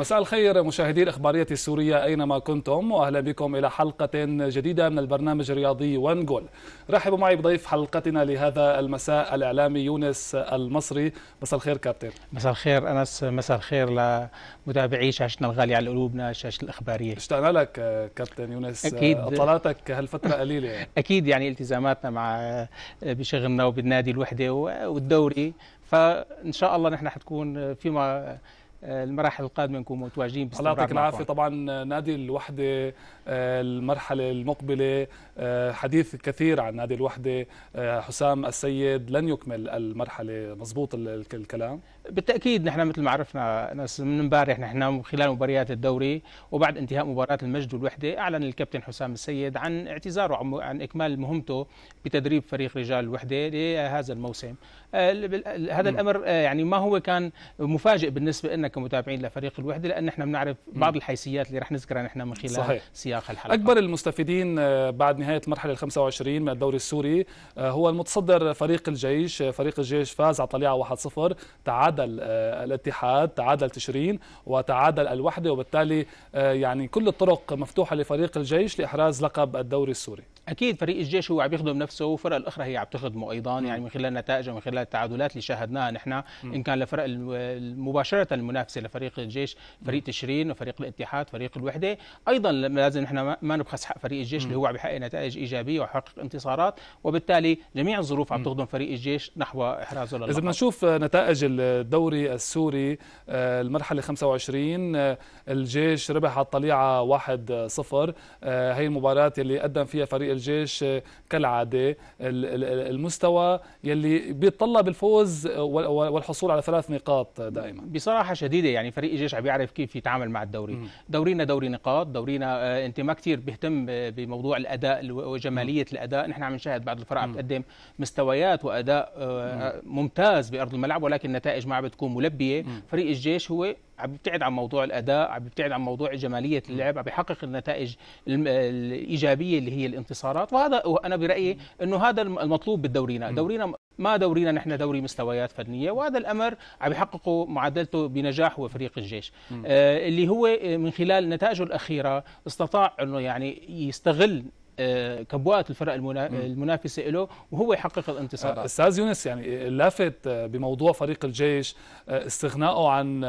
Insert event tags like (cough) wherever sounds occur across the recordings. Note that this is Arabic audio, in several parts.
مساء الخير مشاهدي الإخبارية السورية أينما كنتم وأهلا بكم إلى حلقة جديدة من البرنامج الرياضي وان جول رحبوا معي بضيف حلقتنا لهذا المساء الإعلامي يونس المصري مساء الخير كابتن مساء الخير أنس مساء الخير لمتابعي شاشتنا الغالية على قلوبنا شاشة الإخبارية اشتقنا لك كابتن يونس أكيد أطلالاتك هالفترة (laughs) قليلة أكيد يعني التزاماتنا مع آه، بشغلنا وبالنادي الوحدة والدوري فإن شاء الله نحن حتكون فيما المراحل القادمه نكون متواجدين باستمرار الله يعطيك العافيه طبعا نادي الوحده آه، المرحله المقبله آه، حديث كثير عن نادي الوحده آه، حسام السيد لن يكمل المرحله مضبوط الكلام بالتاكيد نحن مثل ما عرفنا ناس من امبارح نحن خلال مباريات الدوري وبعد انتهاء مباراه المجد والوحده اعلن الكابتن حسام السيد عن اعتذاره عن اكمال مهمته بتدريب فريق رجال الوحده لهذا الموسم آه، هذا نعم. الامر آه، يعني ما هو كان مفاجئ بالنسبه لنا كمتابعين لفريق الوحده لان نحن بنعرف نعم. بعض الحيثيات اللي رح نذكرها نحن من خلال صحيح. سياق الحلقه اكبر المستفيدين آه، بعد نهايه المرحله ال 25 من الدوري السوري هو المتصدر فريق الجيش فريق الجيش فاز على طليعه 1-0 تعادل تعادل آه، الاتحاد تعادل تشرين وتعادل الوحدة وبالتالي آه، يعني كل الطرق مفتوحة لفريق الجيش لإحراز لقب الدوري السوري اكيد فريق الجيش هو عم يخدم نفسه والفرق الاخرى هي عم تخدمه ايضا يعني من خلال نتائج ومن خلال التعادلات اللي شاهدناها نحن ان كان لفرق مباشره المنافسه لفريق الجيش فريق تشرين وفريق الاتحاد فريق الوحده ايضا لازم نحن ما نبخس حق فريق الجيش اللي هو عم يحقق نتائج ايجابيه ويحقق انتصارات وبالتالي جميع الظروف عم تخدم فريق الجيش نحو احرازه للقب اذا بدنا نشوف نتائج الدوري السوري آه، المرحله 25 آه، الجيش ربح على الطليعه 1-0 آه، هي المباراه اللي قدم فيها فريق الجيش آه، كالعاده المستوى يلي بيتطلب الفوز آه، والحصول على ثلاث نقاط دائما بصراحه شديده يعني فريق الجيش عم بيعرف كيف يتعامل مع الدوري م. دورينا دوري نقاط دورينا آه، انت ما كثير بيهتم بموضوع الاداء وجماليه الاداء نحن عم نشاهد بعض الفرق عم تقدم مستويات واداء ممتاز بارض الملعب ولكن النتائج ما عم بتكون ملبيه فريق الجيش هو عم بيبتعد عن موضوع الاداء عم بيبتعد عن موضوع جماليه اللعب عم بيحقق النتائج الايجابيه اللي هي الانتصارات وهذا انا برايي انه هذا المطلوب بالدورينا دورينا ما دورينا نحن دوري مستويات فنيه وهذا الامر عم يحققه معادلته بنجاح هو فريق الجيش آه اللي هو من خلال نتائجه الاخيره استطاع انه يعني يستغل آه، كبوات الفرق المنافسه له وهو يحقق الانتصارات آه، استاذ يونس يعني لافت آه، بموضوع فريق الجيش استغنائه عن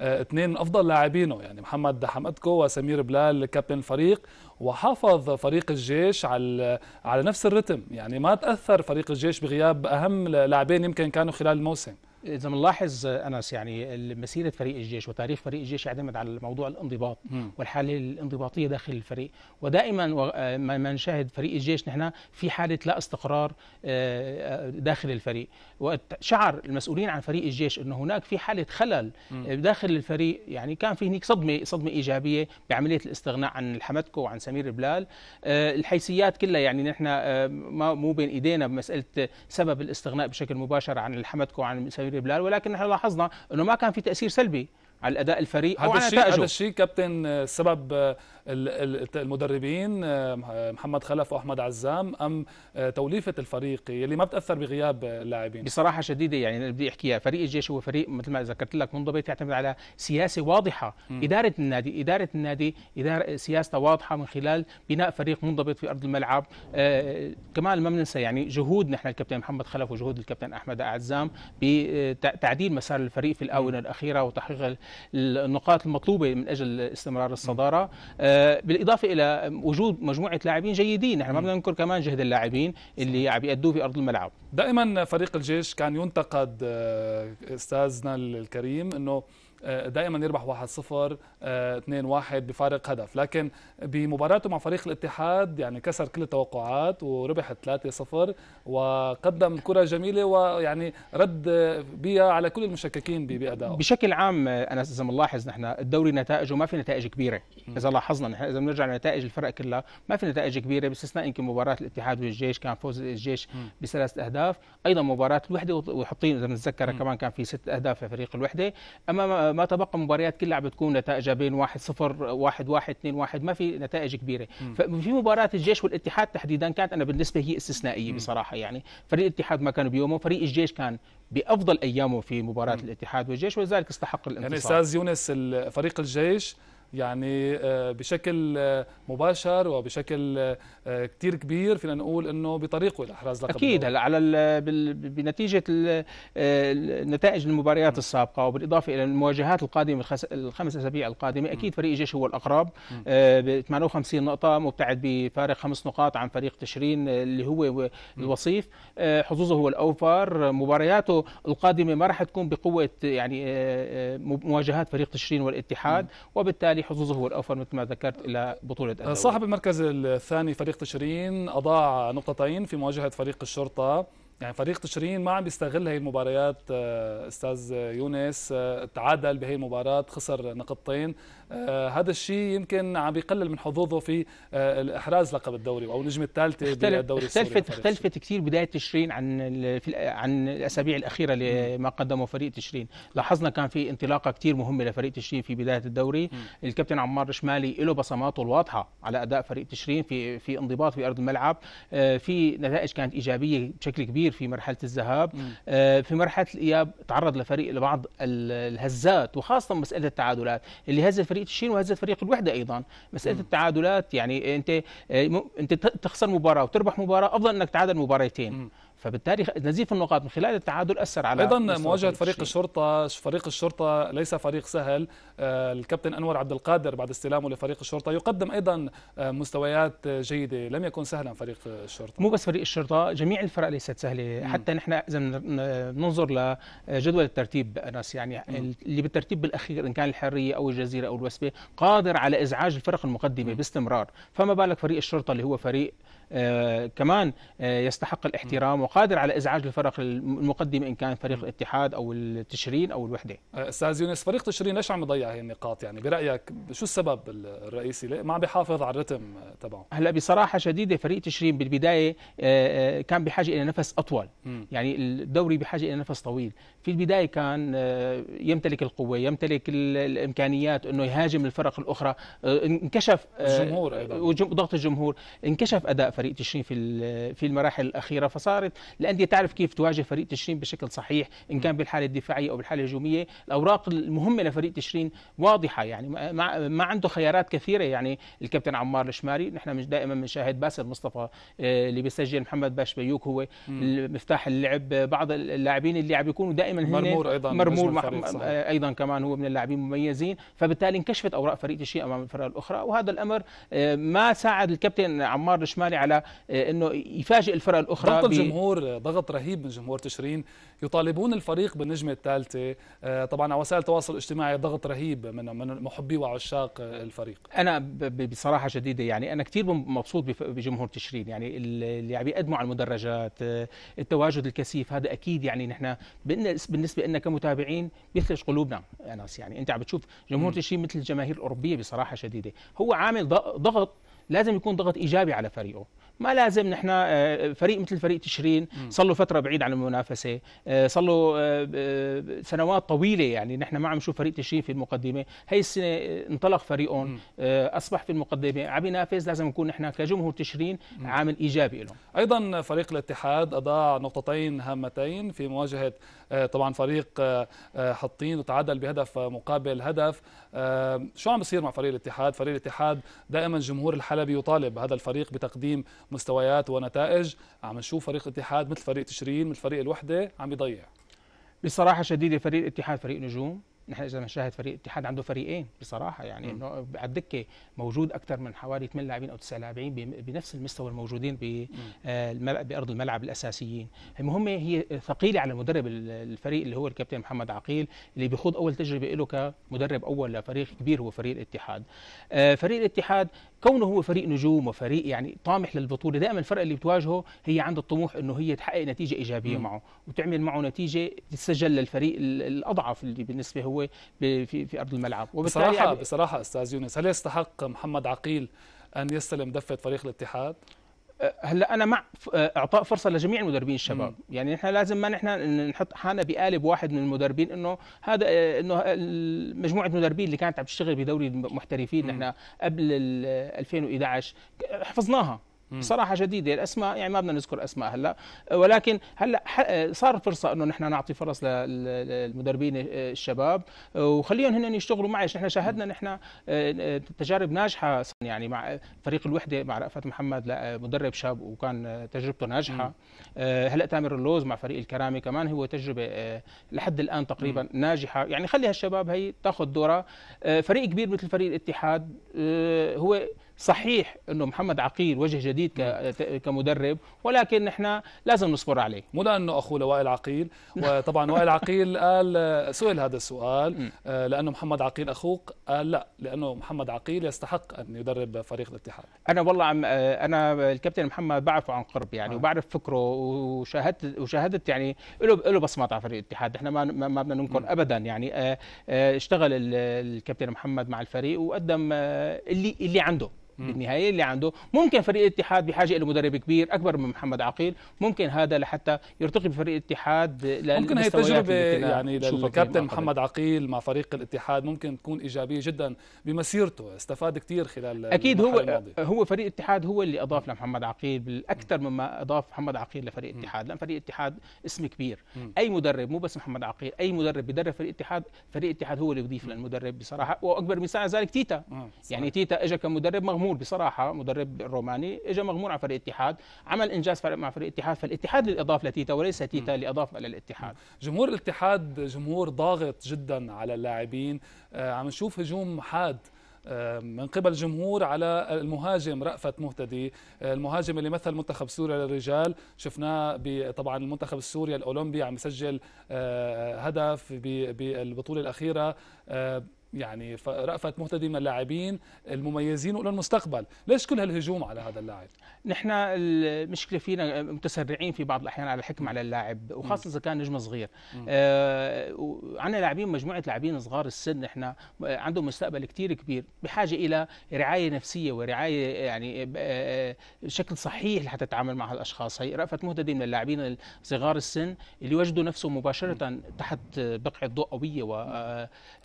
اثنين من افضل لاعبينه يعني محمد حمدكو وسمير بلال كابتن الفريق وحافظ فريق الجيش على على نفس الرتم يعني ما تاثر فريق الجيش بغياب اهم لاعبين يمكن كانوا خلال الموسم اذا بنلاحظ انس يعني مسيره فريق الجيش وتاريخ فريق الجيش يعتمد على موضوع الانضباط والحاله الانضباطيه داخل الفريق ودائما آه، ما نشاهد فريق الجيش نحن في حاله لا استقرار آه، آه، داخل الفريق وقت شعر المسؤولين عن فريق الجيش انه هناك في حاله خلل داخل الفريق يعني كان في هناك صدمه صدمه ايجابيه بعمليه الاستغناء عن الحمدكو وعن سمير بلال الحيثيات كلها يعني نحن ما مو بين ايدينا بمساله سبب الاستغناء بشكل مباشر عن الحمدكو وعن سمير بلال ولكن نحن لاحظنا انه ما كان في تاثير سلبي على اداء الفريق او على نتائجه هذا الشيء كابتن آه، سبب آه، المدربين آه، آه، محمد خلف واحمد عزام ام آه، توليفه الفريق اللي ما بتاثر بغياب اللاعبين بصراحه شديده يعني بدي احكيها فريق الجيش هو فريق مثل ما ذكرت لك منضبط يعتمد على سياسه واضحه م. اداره النادي اداره النادي إدارة سياسه واضحه من خلال بناء فريق منضبط في ارض الملعب آه كمان ما بننسى يعني جهود نحن الكابتن محمد خلف وجهود الكابتن احمد عزام بتعديل مسار الفريق في الاونه الاخيره وتحقيق النقاط المطلوبه من اجل استمرار الصداره آه آه، بالاضافه الى وجود مجموعه لاعبين جيدين نحن ما بدنا ننكر كمان جهد اللاعبين اللي عم يأدوه في ارض الملعب دائما فريق الجيش كان ينتقد آه، استاذنا الكريم انه آه، دائما يربح 1-0 2-1 آه، بفارق هدف لكن بمباراته مع فريق الاتحاد يعني كسر كل التوقعات وربح 3-0 وقدم كره جميله ويعني رد بها على كل المشككين بادائه بشكل عام آه، انا اذا ملاحظ نحن الدوري نتائجه ما في نتائج كبيره اذا لاحظنا نحن اذا بنرجع لنتائج الفرق كلها ما في نتائج كبيره باستثناء يمكن مباراه الاتحاد والجيش كان فوز الجيش بثلاث اهداف ايضا مباراه الوحده وحطين اذا بنتذكرها كمان كان في ست اهداف لفريق الوحده امام ما تبقى مباريات كلها عم بتكون نتائجها بين 1 0 1 1 2 1 ما في نتائج كبيره ففي مباراه الجيش والاتحاد تحديدا كانت انا بالنسبه هي استثنائيه بصراحه يعني فريق الاتحاد ما كان بيومه فريق الجيش كان بافضل ايامه في مباراه الاتحاد والجيش ولذلك استحق يعني الانتصار يعني استاذ يونس فريق الجيش يعني آه، بشكل آه، مباشر وبشكل آه، كتير كبير فينا نقول انه بطريقه الى احراز لقب اكيد هلا على بنتيجه نتائج المباريات م. السابقه وبالاضافه الى المواجهات القادمه الخمس اسابيع القادمه اكيد م. فريق الجيش هو الاقرب ب 58 نقطه مبتعد بفارق خمس نقاط عن فريق تشرين اللي هو الوصيف حظوظه هو الاوفر مبارياته القادمه ما راح تكون بقوه يعني مواجهات فريق تشرين والاتحاد وبالتالي عليه حظوظه الأوفر مثل ما ذكرت إلى بطولة الدوري. صاحب المركز الثاني فريق تشرين أضاع نقطتين في مواجهة فريق الشرطة يعني فريق تشرين ما عم بيستغل هي المباريات آه، استاذ يونس آه، تعادل بهي المباراه خسر نقطتين آه، هذا الشيء يمكن عم بيقلل من حظوظه في آه، الاحراز لقب الدوري او النجمه الثالثه بالدوري اختلفت اختلفت كثير بدايه تشرين عن عن الاسابيع الاخيره لما قدمه فريق تشرين لاحظنا كان في انطلاقه كثير مهمه لفريق تشرين في بدايه الدوري م. الكابتن عمار الشمالي له بصماته الواضحه على اداء فريق تشرين في في انضباط في ارض الملعب آه، في نتائج كانت ايجابيه بشكل كبير في مرحله الذهاب في مرحله الاياب تعرض لفريق لبعض الهزات وخاصه مساله التعادلات اللي هز الفريق فريق تشين وهزت فريق الوحده ايضا مساله التعادلات يعني انت آه، انت تخسر مباراه وتربح مباراه افضل انك تعادل مباراتين م. فبالتالي نزيف النقاط من خلال التعادل اثر على ايضا مواجهه فريق الشرطه الشرطه فريق الشرطه ليس فريق سهل آه، الكابتن انور عبد القادر بعد استلامه لفريق الشرطه يقدم ايضا آه، مستويات جيده لم يكن سهلا فريق الشرطه مو بس فريق الشرطه جميع الفرق ليست سهله م. حتى نحن اذا ننظر لجدول الترتيب انس يعني م. اللي بالترتيب بالاخير ان كان الحريه او الجزيره او الوسبه قادر على ازعاج الفرق المقدمه باستمرار فما بالك فريق الشرطه اللي هو فريق آه، كمان آه، يستحق الاحترام وقادر على ازعاج الفرق المقدمه ان كان فريق الاتحاد او التشرين او الوحده آه، استاذ يونس فريق تشرين ليش عم يضيع هي النقاط يعني برايك شو السبب الرئيسي ليه ما عم بيحافظ على الرتم تبعه هلا بصراحه شديده فريق تشرين بالبدايه كان بحاجه الى نفس اطول يعني الدوري بحاجه الى نفس طويل في البدايه كان يمتلك القوه يمتلك الامكانيات انه يهاجم الفرق الاخرى انكشف الجمهور ايضا ضغط الجمهور انكشف اداء فريق تشرين في في المراحل الاخيره فصارت الانديه تعرف كيف تواجه فريق تشرين بشكل صحيح ان كان بالحاله الدفاعيه او بالحاله الهجوميه الاوراق المهمه لفريق تشرين واضحه يعني ما, ما عنده خيارات كثيره يعني الكابتن عمار الشماري نحن مش دائما بنشاهد باسل مصطفى آه، اللي بيسجل محمد باش بيوك هو مفتاح اللعب بعض اللاعبين اللي عم بيكونوا دائما مرمور ايضا مرمور مح... آه، ايضا كمان هو من اللاعبين المميزين فبالتالي انكشفت اوراق فريق تشرين امام الفرق الاخرى وهذا الامر آه، ما ساعد الكابتن عمار الشمالي على آه، انه يفاجئ الفرق الاخرى ضغط الجمهور ضغط رهيب من جمهور تشرين يطالبون الفريق بالنجمه الثالثه آه، طبعا على وسائل التواصل الاجتماعي ضغط رهيب من من محبي وعشاق الفريق انا بصراحه شديده يعني انا كثير مبسوط بجمهور تشرين يعني اللي عم يقدموا على المدرجات آه، التواجد الكثيف هذا اكيد يعني نحن بالنسبه لنا كمتابعين بيثلج قلوبنا ناس يعني انت عم بتشوف جمهور تشرين مثل الجماهير الاوروبيه بصراحه شديده هو عامل ضغط لازم يكون ضغط ايجابي على فريقه ما لازم نحن آه، فريق مثل فريق تشرين صار له فتره بعيد عن المنافسه آه، صار له آه، سنوات طويله يعني نحن ما عم نشوف فريق تشرين في المقدمه هي السنه انطلق فريقهم اصبح في المقدمه عم ينافس لازم نكون نحن كجمهور تشرين عامل ايجابي لهم ايضا فريق الاتحاد اضاع نقطتين هامتين في مواجهه طبعا فريق حطين وتعادل بهدف مقابل هدف شو عم بيصير مع فريق الاتحاد فريق الاتحاد دائما جمهور الحلبي يطالب هذا الفريق بتقديم مستويات ونتائج عم نشوف فريق الاتحاد مثل فريق تشرين مثل فريق الوحده عم يضيع بصراحه شديده فريق الاتحاد فريق نجوم نحن اذا بنشاهد فريق الاتحاد عنده فريقين بصراحه يعني انه على الدكه موجود اكثر من حوالي 8 لاعبين او 9 لاعبين بنفس المستوى الموجودين آه، بارض الملعب الاساسيين، المهمه هي ثقيله على مدرب الفريق اللي هو الكابتن محمد عقيل اللي بيخوض اول تجربه له كمدرب اول لفريق كبير هو فريق الاتحاد. آه، فريق الاتحاد كونه هو فريق نجوم وفريق يعني طامح للبطوله دائما الفرق اللي بتواجهه هي عنده الطموح انه هي تحقق نتيجه ايجابيه م. معه وتعمل معه نتيجه تسجل للفريق الاضعف اللي بالنسبه هو في في ارض الملعب بصراحه يعني بصراحه استاذ يونس هل يستحق محمد عقيل ان يستلم دفه فريق الاتحاد هلا انا مع آه، اعطاء فرصه لجميع المدربين الشباب مم. يعني احنا لازم ما نحن نحط حالنا بقالب واحد من المدربين انه هذا آه، انه مجموعه مدربين اللي كانت عم تشتغل بدوري المحترفين نحن قبل 2011 آه، حفظناها صراحه جديده الاسماء يعني ما بدنا نذكر اسماء هلا ولكن هلا صار فرصه انه نحن نعطي فرص للمدربين آه، الشباب وخليهم هن يشتغلوا معي نحن شاهدنا نحن آه، آه، تجارب ناجحه يعني مع فريق الوحده مع رأفت محمد مدرب شاب وكان تجربته ناجحه هلا تامر اللوز مع فريق الكرامه كمان هو تجربه لحد الان تقريبا ناجحه يعني خلي هالشباب هي تاخذ دورها فريق كبير مثل فريق الاتحاد هو صحيح انه محمد عقيل وجه جديد كمدرب ولكن نحن لازم نصبر عليه مو لانه اخوه لوائل عقيل نعم. وطبعا وائل عقيل قال سئل هذا السؤال آه، لانه محمد عقيل اخوك قال لا لانه محمد عقيل يستحق ان يدرب فريق الاتحاد انا والله عم آه، انا الكابتن محمد بعرفه عن قرب يعني آه. وبعرف فكره وشاهدت وشاهدت يعني له له بصمات على فريق الاتحاد احنا ما ما بدنا ننكر ابدا يعني آه، اشتغل الكابتن محمد مع الفريق وقدم اللي اللي عنده بالنهايه اللي عنده ممكن فريق الاتحاد بحاجه الى مدرب كبير اكبر من محمد عقيل ممكن هذا لحتى يرتقي بفريق الاتحاد ممكن هي التجربه يعني للكابتن محمد عقيل مع فريق الاتحاد ممكن تكون ايجابيه جدا بمسيرته استفاد كثير خلال اكيد هو الماضي. هو فريق الاتحاد هو اللي اضاف لمحمد عقيل اكثر مما اضاف محمد عقيل لفريق الاتحاد لان فريق الاتحاد اسم كبير اي مدرب مو بس محمد عقيل اي مدرب بيدرب فريق الاتحاد فريق الاتحاد هو اللي بيضيف للمدرب بصراحه واكبر مثال على ذلك تيتا آه، يعني تيتا اجى كمدرب مغمور مغمور بصراحه مدرب الروماني اجى مغمور على فريق الاتحاد عمل انجاز فرق مع فريق الاتحاد فالاتحاد للاضافه لتيتا وليس تيتا الى للاتحاد جمهور الاتحاد جمهور ضاغط جدا على اللاعبين آه، عم نشوف هجوم حاد آه، من قبل الجمهور على المهاجم رأفت مهتدي آه، المهاجم اللي مثل منتخب سوريا للرجال شفناه طبعا المنتخب السوري الأولمبي عم يسجل هدف بالبطولة الأخيرة يعني رأفت مهتدي من اللاعبين المميزين والى المستقبل، ليش كل هالهجوم على هذا اللاعب؟ نحن المشكله فينا متسرعين في بعض الاحيان على الحكم على اللاعب وخاصه اذا كان نجم صغير. آه عندنا لاعبين مجموعه لاعبين صغار السن نحن عندهم مستقبل كثير كبير، بحاجه الى رعايه نفسيه ورعايه يعني بشكل آه، آه، صحيح لحتى تتعامل مع هالاشخاص، هي رأفت مهتدي من اللاعبين صغار السن اللي وجدوا نفسهم مباشره تحت بقعه ضوء قويه و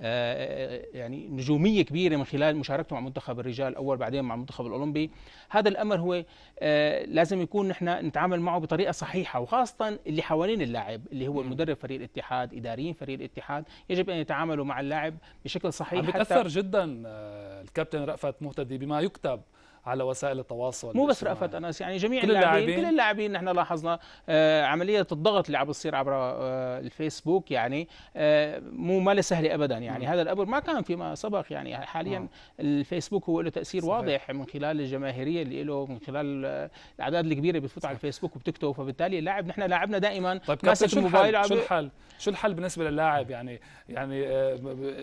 آه، يعني نجوميه كبيره من خلال مشاركته مع منتخب الرجال اول بعدين مع المنتخب الاولمبي هذا الامر هو آه، لازم يكون نحن نتعامل معه بطريقه صحيحه وخاصه اللي حوالين اللاعب اللي هو مدرب فريق الاتحاد اداريين فريق الاتحاد يجب ان يتعاملوا مع اللاعب بشكل صحيح عم بتاثر جدا آه، الكابتن رأفت مهتدي بما يكتب على وسائل التواصل مو بس رأفت أنس يعني جميع اللاعبين كل اللاعبين نحن لاحظنا آه، عملية الضغط اللي عم بتصير عبر آه، الفيسبوك يعني آه، مو ما سهلة أبدا يعني م. هذا الأمر ما كان فيما سبق يعني حاليا م. الفيسبوك هو له تأثير صحيح. واضح من خلال الجماهيرية اللي له من خلال الأعداد الكبيرة اللي بتفوت على الفيسبوك وبتكتب فبالتالي اللاعب نحن لاعبنا دائما طيب ماسك الموبايل شو الحل؟ شو الحل بالنسبة للاعب يعني يعني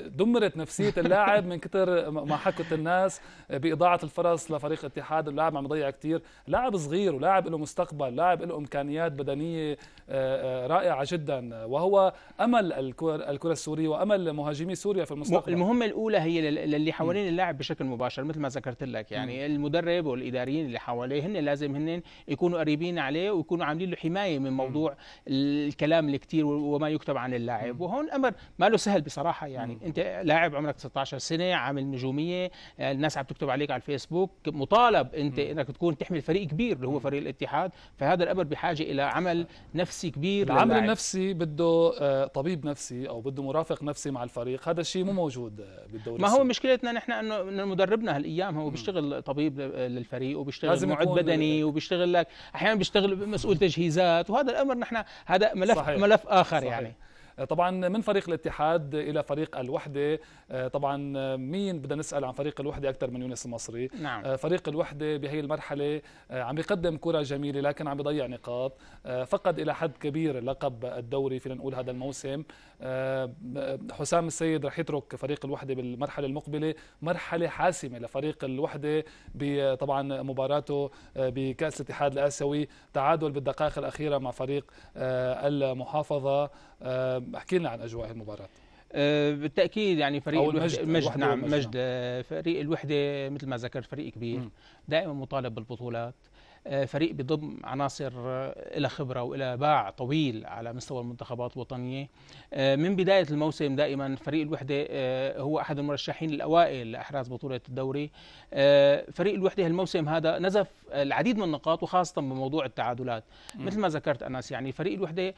دمرت نفسية اللاعب من كثر ما حكت الناس بإضاعة الفرص لفترة فريق اتحاد اللاعب عم يضيع كثير لاعب صغير ولاعب له مستقبل لاعب له امكانيات بدنيه آه، آه، رائعه جدا وهو امل الكره السوريه وامل مهاجمي سوريا في المستقبل المهمه الاولى هي اللي حوالين اللاعب بشكل مباشر مثل ما ذكرت لك يعني المدرب والاداريين اللي حواليه هن لازم هن يكونوا قريبين عليه ويكونوا عاملين له حمايه من موضوع الكلام الكثير وما يكتب عن اللاعب وهون امر ما له سهل بصراحه يعني انت لاعب عمرك 16 سنه عامل نجوميه آه، الناس عم تكتب عليك على الفيسبوك مطالب انت انك تكون تحمل فريق كبير اللي هو فريق الاتحاد فهذا الامر بحاجه الى عمل نفسي كبير العمل النفسي بده آه، طبيب نفسي او بده مرافق نفسي مع الفريق هذا الشيء مو موجود آه، بالدوري ما هو مشكلتنا نحن انه مدربنا هالايام هو بيشتغل طبيب آه، للفريق وبيشتغل معد بدني وبيشتغل لك احيانا بيشتغل مسؤول تجهيزات وهذا الامر نحن هذا ملف صحيح. ملف اخر صحيح. يعني آه، طبعا من فريق الاتحاد الى فريق الوحده آه، طبعا مين بدنا نسال عن فريق الوحده اكثر من يونس المصري نعم. آه، فريق الوحده بهي المرحله عم يقدم كره جميله لكن عم يضيع نقاط فقد الى حد كبير لقب الدوري فينا نقول هذا الموسم حسام السيد رح يترك فريق الوحده بالمرحله المقبله مرحله حاسمه لفريق الوحده طبعا مباراته بكاس الاتحاد الاسيوي تعادل بالدقائق الاخيره مع فريق المحافظه آه، احكي لنا عن اجواء المباراه آه، بالتاكيد يعني فريق المجد مجد نعم مجد نعم. آه، فريق الوحده مثل ما ذكرت فريق كبير دائما مطالب بالبطولات فريق بضم عناصر إلى خبرة وإلى باع طويل على مستوى المنتخبات الوطنية من بداية الموسم دائما فريق الوحدة هو أحد المرشحين الأوائل لأحراز بطولة الدوري فريق الوحدة الموسم هذا نزف العديد من النقاط وخاصة بموضوع التعادلات مثل ما ذكرت أنس يعني فريق الوحدة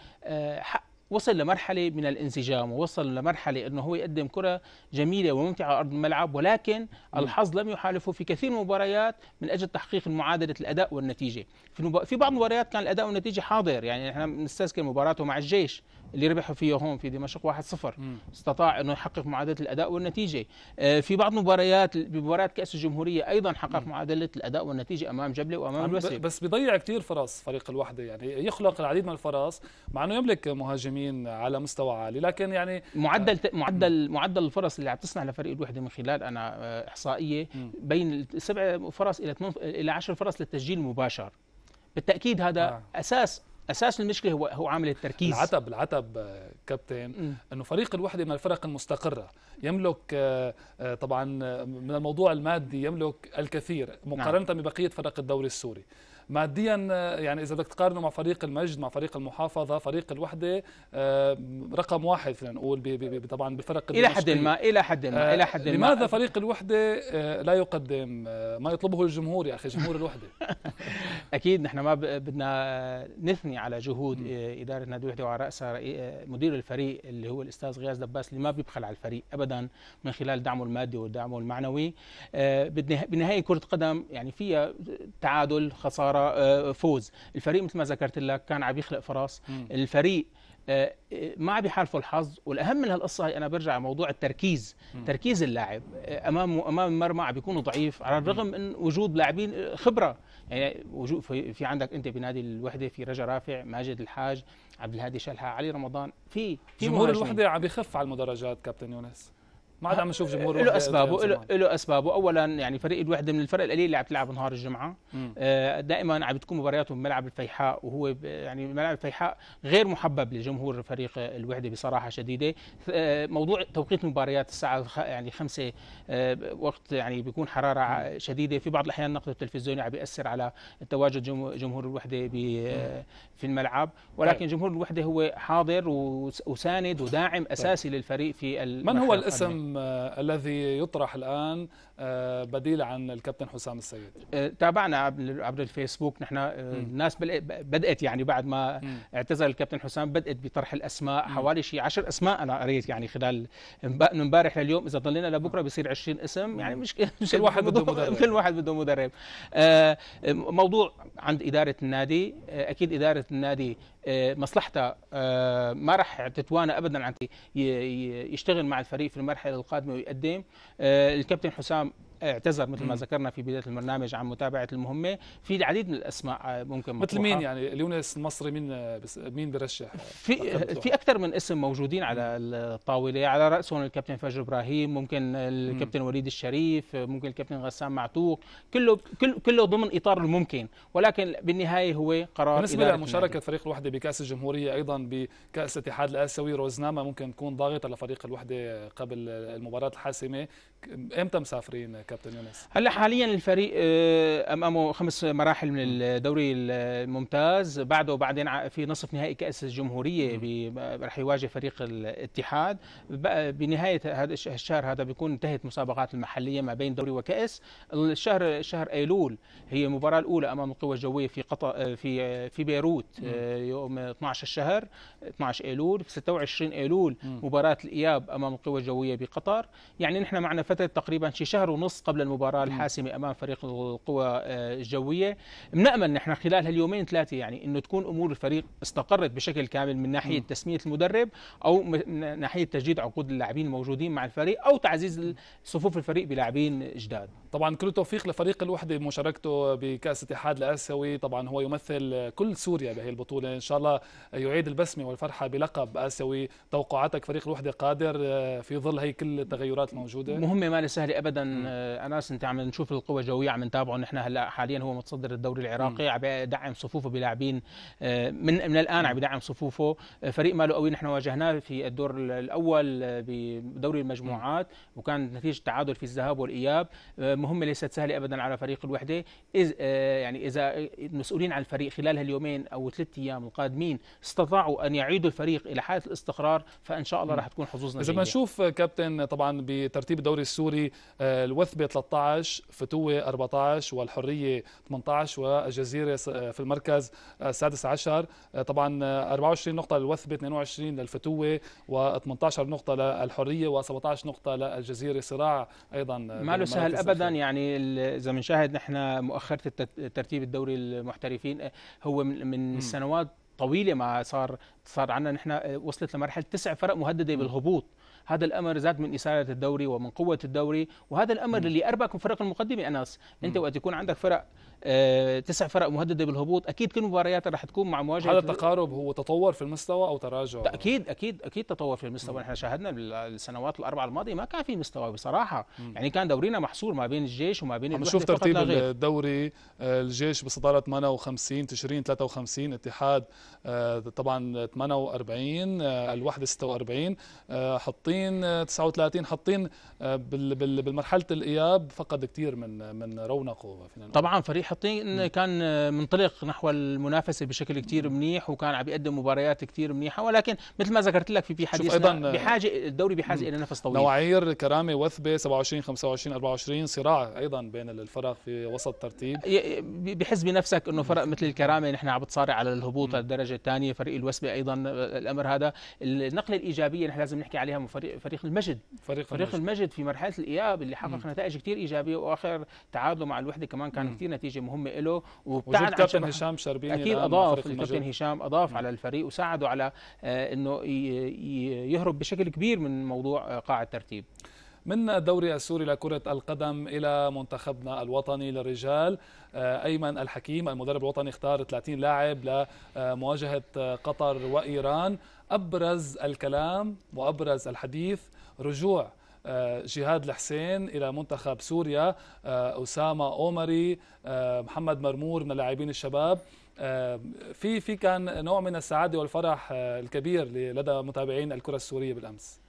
حق وصل لمرحله من الانسجام ووصل لمرحله انه هو يقدم كره جميله وممتعه على ارض الملعب ولكن الحظ لم يحالفه في كثير من المباريات من اجل تحقيق معادله الاداء والنتيجه في, المب... في بعض المباريات كان الاداء والنتيجه حاضر يعني احنا بنستذكر مباراته مع الجيش اللي ربحوا فيه هون في دمشق 1-0 استطاع انه يحقق معادله الاداء والنتيجه آه، في بعض المباريات بمباراه كاس الجمهوريه ايضا حقق معادله الاداء والنتيجه امام جبله وامام الوسيم بس بيضيع كثير فرص فريق الوحده يعني يخلق العديد من الفرص مع انه يملك مهاجمين مهاجمين على مستوى عالي لكن يعني معدل آه، معدل معدل الفرص اللي عم تصنع لفريق الوحده من خلال انا آه، احصائيه بين سبع فرص الى الى 10 فرص للتسجيل المباشر بالتاكيد هذا آه. اساس اساس المشكله هو هو عامل التركيز العتب العتب آه، كابتن انه فريق الوحده من الفرق المستقره يملك طبعا من الموضوع المادي يملك الكثير مقارنه نعم. ببقيه فرق الدوري السوري ماديا آه، يعني اذا بدك تقارنه مع فريق المجد مع فريق المحافظه فريق الوحده آه، رقم واحد فينا نقول طبعا بفرق الى حد ما الى حد ما الى حد ما لماذا فريق الوحده آه، لا يقدم ما يطلبه الجمهور يا اخي جمهور الوحده (laughs) اكيد نحن ما بدنا نثني على جهود اداره نادي الوحده وعلى راسها مدير الفريق اللي هو الاستاذ غياث دباس اللي ما بيبخل على الفريق ابدا من خلال دعمه المادي ودعمه المعنوي بالنهايه كره قدم يعني فيها تعادل خساره آه، فوز الفريق مثل ما ذكرت لك كان عم يخلق فرص الفريق آه، آه، ما عم يحالفه الحظ والاهم من هالقصه هي انا برجع موضوع التركيز تركيز اللاعب امام امام المرمى عم بيكون ضعيف على الرغم من وجود لاعبين خبره يعني وجود في, عندك انت بنادي الوحده في رجا رافع ماجد الحاج عبد الهادي شلحه علي رمضان في في جمهور الوحده عم بخف على المدرجات كابتن يونس ما عاد عم نشوف جمهور له اسبابه له اسبابه اولا يعني فريق الوحده من الفرق القليل اللي عم تلعب نهار الجمعه آه، دائما عم بتكون مبارياتهم بملعب الفيحاء وهو يعني ملعب الفيحاء غير محبب لجمهور فريق الوحده بصراحه شديده آه، موضوع توقيت المباريات الساعه يعني 5 آه، وقت يعني بيكون حراره شديده في بعض الاحيان النقد التلفزيوني عم بياثر على تواجد جمهور الوحده في الملعب ولكن طيب. جمهور الوحده هو حاضر وساند وداعم طيب. اساسي للفريق في من هو الاسم آه، الذي يطرح الان آه، بديل عن الكابتن حسام السيد آه، تابعنا عبر الفيسبوك نحن الناس بدات يعني بعد ما اعتزل الكابتن حسام بدات بطرح الاسماء حوالي شيء 10 اسماء انا قريت يعني خلال من امبارح لليوم اذا ضلينا لبكره بصير 20 اسم يعني مش كل واحد بده مدرب كل واحد بده مدرب موضوع عند اداره النادي اكيد اداره النادي مصلحتها ما راح تتوانى ابدا عن يشتغل مع الفريق في المرحله القادمه ويقدم آه، الكابتن حسام اعتذر مثل ما ذكرنا في بدايه البرنامج عن متابعه المهمه في العديد من الاسماء آه، ممكن مثل مين يعني اليونس المصري مين آه، مين برشح في في اكثر من اسم موجودين على الطاوله على راسهم الكابتن فجر ابراهيم ممكن الكابتن وليد الشريف ممكن الكابتن غسان معتوق كله كله, كله ضمن اطار الممكن ولكن بالنهايه هو قرار بالنسبه لمشاركه فريق الوحده بكاس الجمهوريه ايضا بكاس الاتحاد الاسيوي روزناما ممكن تكون ضاغطه لفريق الوحده قبل المباراه الحاسمه امتى مسافرين كابتن يونس؟ هلا حاليا الفريق آه، امامه خمس مراحل من الدوري الممتاز بعده بعدين في نصف نهائي كاس الجمهوريه رح يواجه فريق الاتحاد بنهايه هذا الشهر هذا بيكون انتهت المسابقات المحليه ما بين دوري وكاس الشهر شهر ايلول هي المباراه الاولى امام القوى الجويه في قطر آه، في في بيروت آه، يوم 12 الشهر 12 ايلول 26 ايلول مباراه الاياب امام القوى الجويه بقطر يعني نحن معنا فتره تقريبا شي شهر ونص قبل المباراه الحاسمه امام فريق القوى آه، الجويه بنامل نحن خلال هاليومين ثلاثه يعني انه تكون امور الفريق استقرت بشكل كامل من ناحيه م. تسميه المدرب او من ناحيه تجديد عقود اللاعبين الموجودين مع الفريق او تعزيز صفوف الفريق بلاعبين جداد طبعا كل التوفيق لفريق الوحده بمشاركته بكاس الاتحاد الاسيوي طبعا هو يمثل كل سوريا بهي البطوله ان شاء الله يعيد البسمه والفرحه بلقب اسيوي توقعاتك فريق الوحده قادر آه، في ظل هي كل التغيرات الموجوده مهم مهمه ما سهله ابدا مم. آه، اناس انت عم نشوف القوى الجويه عم نتابعه نحن هلا حاليا هو متصدر الدوري العراقي عم يدعم صفوفه بلاعبين آه، من من الان عم يدعم صفوفه آه، فريق ماله قوي نحن واجهناه في الدور الاول بدوري المجموعات وكان نتيجه تعادل في الذهاب والاياب مهمه ليست سهله ابدا على فريق الوحده إذ يعني اذا المسؤولين عن الفريق خلال هاليومين او ثلاث ايام القادمين استطاعوا ان يعيدوا الفريق الى حاله الاستقرار فان شاء الله راح تكون حظوظنا اذا بنشوف كابتن طبعا بترتيب الدوري السوري آه، الوثبة 13 فتوة 14 والحرية 18 والجزيرة آه، في المركز آه، السادس عشر طبعا 24 نقطة للوثبة 22 للفتوة و18 نقطة للحرية و17 نقطة للجزيرة صراع أيضا ما له سهل أبدا يعني إذا بنشاهد نحن مؤخرة الترتيب الدوري المحترفين هو من السنوات طويله ما صار صار عندنا نحن وصلت لمرحله تسع فرق مهدده بالهبوط هذا الامر زاد من اثاره الدوري ومن قوه الدوري وهذا الامر م. اللي اربك فرق المقدمه انس انت وقت يكون عندك فرق آه تسع فرق مهدده بالهبوط اكيد كل مبارياتها رح تكون مع مواجهه هذا التقارب هو تطور في المستوى او تراجع اكيد اكيد اكيد تطور في المستوى نحن شاهدنا السنوات الاربعه الماضيه ما كان في مستوى بصراحه مم. يعني كان دورينا محصور ما بين الجيش وما بين نشوف ترتيب الدوري آه، الجيش بصداره 58 تشرين 53 اتحاد آه، طبعا 48 آه، الوحده 46 حطي حاطين 39 آه، حاطين آه، بالمرحله الاياب فقد كثير من من رونقه فينا نقول. طبعا فريق حاطين كان آه، منطلق نحو المنافسه بشكل كثير منيح وكان عم يقدم مباريات كثير منيحه ولكن مثل ما ذكرت لك في في حديث بحاجه الدوري بحاجه الى نفس طويل نوعير كرامه وثبه 27 25 24 صراع ايضا بين الفرق في وسط ترتيب بحس بنفسك انه فرق مثل الكرامه نحن عم بتصارع على الهبوط للدرجه الثانيه فريق الوثبه ايضا الامر هذا النقله الايجابيه نحن لازم نحكي عليها من فريق فريق, فريق المجد فريق, فريق المجد. المجد في مرحله الاياب اللي حقق نتائج كثير ايجابيه واخر تعادله مع الوحده كمان كان كثير نتيجه مهمه له وبتعد كابتن هشام شربيني اكيد اضاف الكابتن هشام اضاف م. على الفريق وساعده على آه، انه يهرب بشكل كبير من موضوع آه، قاع الترتيب من الدوري السوري لكرة القدم إلى منتخبنا الوطني للرجال آه، أيمن الحكيم المدرب الوطني اختار 30 لاعب لمواجهة قطر وإيران أبرز الكلام وأبرز الحديث رجوع آه، جهاد الحسين الى منتخب سوريا آه، اسامه اومري آه، محمد مرمور من اللاعبين الشباب في في كان نوع من السعاده والفرح الكبير لدى متابعين الكره السوريه بالامس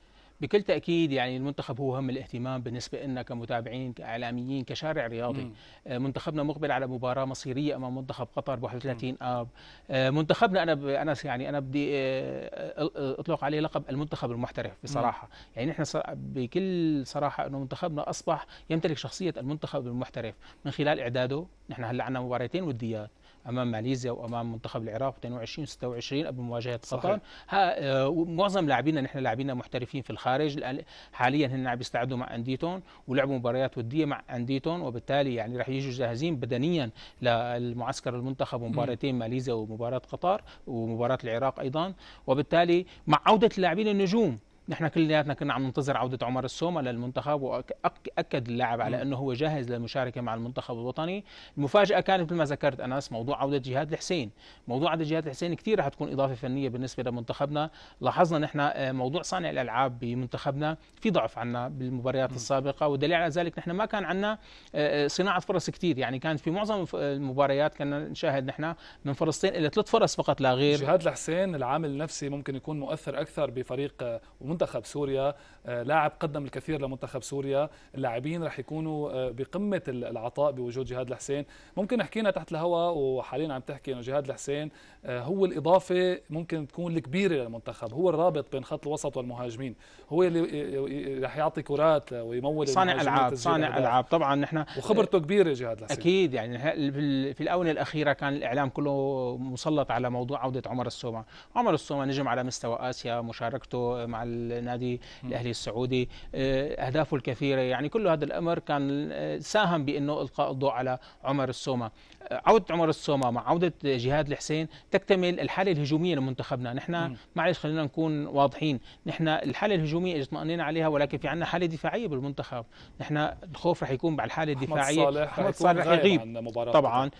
بكل تاكيد يعني المنتخب هو هم الاهتمام بالنسبه لنا كمتابعين كاعلاميين كشارع رياضي مم. آه، منتخبنا مقبل على مباراه مصيريه امام منتخب قطر ب 31 اب آه، منتخبنا انا انا يعني انا بدي آه، اطلق عليه لقب المنتخب المحترف بصراحه مم. يعني نحن بكل صراحه انه منتخبنا اصبح يمتلك شخصيه المنتخب المحترف من خلال اعداده نحن هلا عندنا مباراتين وديات امام ماليزيا وامام منتخب العراق 22 26 قبل مواجهه قطر آه، معظم لاعبينا نحن لاعبينا محترفين في الخارج حاليا هن عم يستعدوا مع انديتهم ولعبوا مباريات وديه مع انديتهم وبالتالي يعني رح يجوا جاهزين بدنيا للمعسكر المنتخب مباراتين ماليزيا ومباراه قطر ومباراه العراق ايضا وبالتالي مع عوده اللاعبين النجوم نحن كلياتنا كنا عم ننتظر عوده عمر السومه للمنتخب واكد اللاعب على انه هو جاهز للمشاركه مع المنتخب الوطني، المفاجاه كانت مثل ما ذكرت انس موضوع عوده جهاد الحسين، موضوع عوده جهاد الحسين كثير رح تكون اضافه فنيه بالنسبه لمنتخبنا، لاحظنا نحن آه، موضوع صانع الالعاب بمنتخبنا في ضعف عنا بالمباريات السابقه والدليل على ذلك نحن ما كان عندنا آه، آه، صناعه فرص كثير، يعني كانت في معظم المباريات كنا نشاهد نحن من فرصتين الى ثلاث فرص فقط لا غير جهاد الحسين العامل النفسي ممكن يكون مؤثر اكثر بفريق منتخب سوريا آه، لاعب قدم الكثير لمنتخب سوريا اللاعبين رح يكونوا آه، بقمه العطاء بوجود جهاد الحسين ممكن نحكينا تحت الهواء وحاليا عم تحكي انه جهاد الحسين آه، هو الاضافه ممكن تكون الكبيره للمنتخب هو الرابط بين خط الوسط والمهاجمين هو اللي رح يعطي كرات ويمول صانع العاب صانع العاب طبعا نحن وخبرته كبيره جهاد الحسين اكيد يعني في الاونه الاخيره كان الاعلام كله مسلط على موضوع عوده عمر السومه عمر السومه نجم على مستوى اسيا مشاركته مع النادي الاهلي السعودي آه، اهدافه الكثيره يعني كل هذا الامر كان آه، ساهم بانه القاء الضوء على عمر السومه آه، عودة عمر السومة مع عودة جهاد الحسين تكتمل الحالة الهجومية لمنتخبنا نحن معلش خلينا نكون واضحين نحن الحالة الهجومية اطمئنينا عليها ولكن في عندنا حالة دفاعية بالمنتخب نحن الخوف رح يكون بعد الحالة الدفاعية أحمد صالح, أحمد صالح رح يغيب طبعا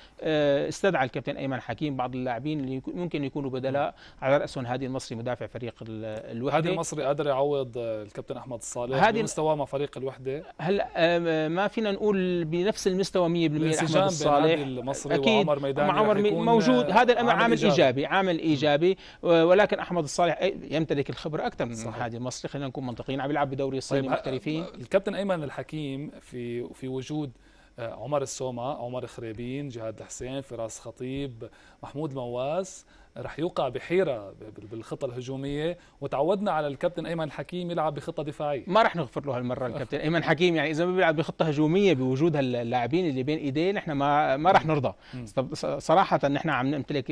استدعى الكابتن أيمن حكيم بعض اللاعبين اللي ممكن يكونوا بدلاء على رأسهم هادي المصري مدافع فريق الوحدة هادي المصري قادر يعوض الكابتن احمد الصالح هذه مع فريق الوحده هلا ما فينا نقول بنفس المستوى 100% احمد الصالح المصري اكيد وعمر ميداني مع موجود هذا الامر عامل إيجابي. ايجابي عامل ايجابي ولكن احمد الصالح يمتلك الخبره اكثر من هادي المصري خلينا نكون منطقيين عم يلعب بدوري الصيني طيب محترفين الكابتن ايمن الحكيم في في وجود آه، عمر السومة عمر خريبين جهاد الحسين فراس خطيب محمود مواس رح يوقع بحيره بالخطه الهجوميه وتعودنا على الكابتن ايمن حكيم يلعب بخطه دفاعيه ما رح نغفر له هالمره الكابتن ايمن حكيم يعني اذا ما بيلعب بخطه هجوميه بوجود هاللاعبين اللي بين ايديه نحن ما ما رح نرضى صراحه نحن عم نمتلك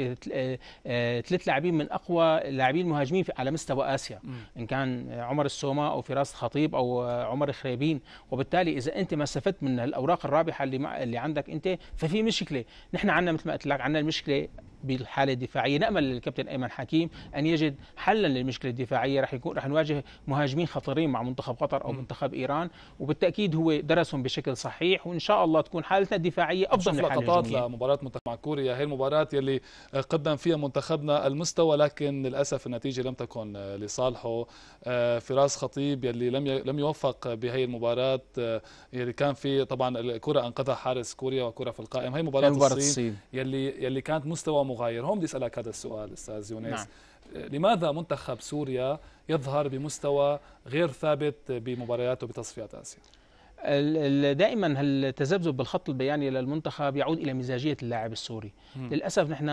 آه، ثلاث لاعبين من اقوى اللاعبين المهاجمين على مستوى اسيا ان كان عمر السوما او فراس خطيب او عمر خريبين وبالتالي اذا انت ما استفدت من الاوراق الرابحه اللي اللي عندك انت ففي مشكله نحن عندنا مثل ما قلت لك عندنا المشكله بالحاله الدفاعيه نامل للكابتن ايمن حكيم ان يجد حلا للمشكله الدفاعيه رح يكون رح نواجه مهاجمين خطرين مع منتخب قطر او منتخب ايران وبالتاكيد هو درسهم بشكل صحيح وان شاء الله تكون حالتنا الدفاعيه افضل من لقطات لمباراه منتخب مع كوريا هي المباراه يلي قدم فيها منتخبنا المستوى لكن للاسف النتيجه لم تكن لصالحه آه، فراس خطيب يلي لم لم يوفق بهي المباراه آه، يلي كان في طبعا الكره انقذها حارس كوريا وكره في القائم هي مباراه, مباراة الصين, الصين يلي يلي كانت مستوى مغاير هون بدي اسالك هذا السؤال استاذ يونس نعم. لماذا منتخب سوريا يظهر بمستوى غير ثابت بمبارياته بتصفيات اسيا دائما التذبذب بالخط البياني للمنتخب يعود الى مزاجيه اللاعب السوري م. للاسف نحن